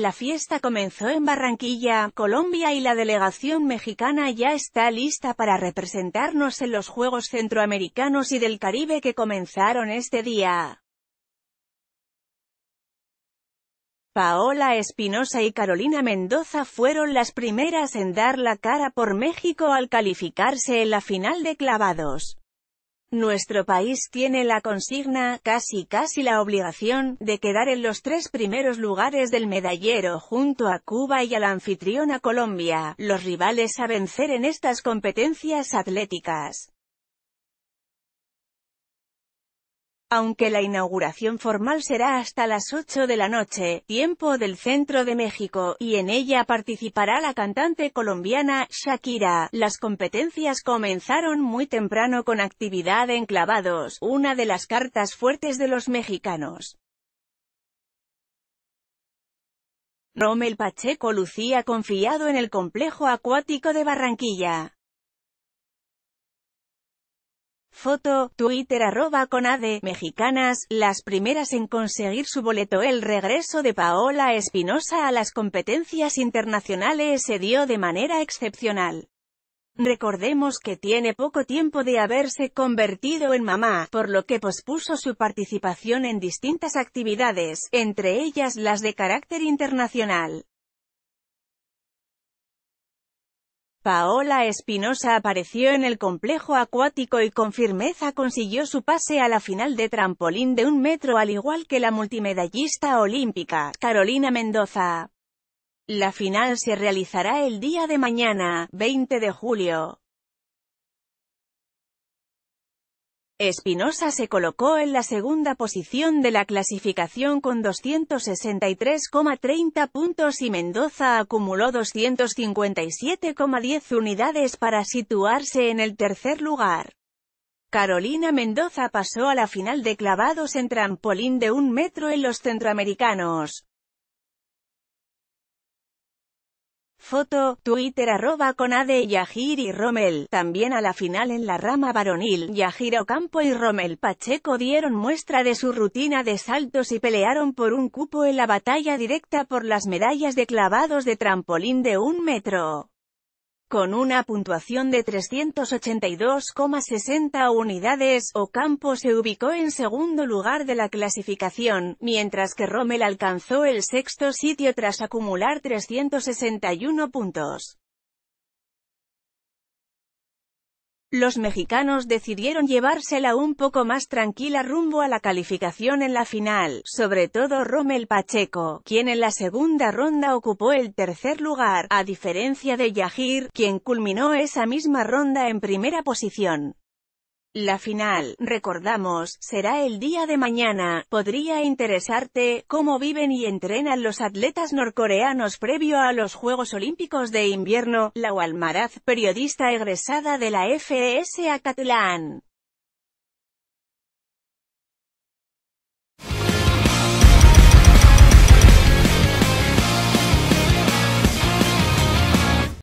La fiesta comenzó en Barranquilla, Colombia y la delegación mexicana ya está lista para representarnos en los Juegos Centroamericanos y del Caribe que comenzaron este día. Paola Espinosa y Carolina Mendoza fueron las primeras en dar la cara por México al calificarse en la final de clavados. Nuestro país tiene la consigna, casi casi la obligación, de quedar en los tres primeros lugares del medallero junto a Cuba y a la anfitriona Colombia, los rivales a vencer en estas competencias atléticas. aunque la inauguración formal será hasta las 8 de la noche, tiempo del centro de México, y en ella participará la cantante colombiana Shakira. Las competencias comenzaron muy temprano con actividad en clavados, una de las cartas fuertes de los mexicanos. Romel Pacheco lucía confiado en el complejo acuático de Barranquilla. Foto, Twitter arroba conade, mexicanas, las primeras en conseguir su boleto. El regreso de Paola Espinosa a las competencias internacionales se dio de manera excepcional. Recordemos que tiene poco tiempo de haberse convertido en mamá, por lo que pospuso su participación en distintas actividades, entre ellas las de carácter internacional. Paola Espinosa apareció en el complejo acuático y con firmeza consiguió su pase a la final de trampolín de un metro al igual que la multimedallista olímpica, Carolina Mendoza. La final se realizará el día de mañana, 20 de julio. Espinosa se colocó en la segunda posición de la clasificación con 263,30 puntos y Mendoza acumuló 257,10 unidades para situarse en el tercer lugar. Carolina Mendoza pasó a la final de clavados en trampolín de un metro en los centroamericanos. Foto, Twitter arroba con Ade, Yajir y Rommel. También a la final en la rama varonil, Yajiro Campo y Rommel Pacheco dieron muestra de su rutina de saltos y pelearon por un cupo en la batalla directa por las medallas de clavados de trampolín de un metro con una puntuación de 382,60 unidades, Ocampo se ubicó en segundo lugar de la clasificación, mientras que Rommel alcanzó el sexto sitio tras acumular 361 puntos. Los mexicanos decidieron llevársela un poco más tranquila rumbo a la calificación en la final, sobre todo Rommel Pacheco, quien en la segunda ronda ocupó el tercer lugar, a diferencia de Yajir, quien culminó esa misma ronda en primera posición. La final, recordamos, será el día de mañana. Podría interesarte cómo viven y entrenan los atletas norcoreanos previo a los Juegos Olímpicos de Invierno. la walmaraz, periodista egresada de la FES Acatlán.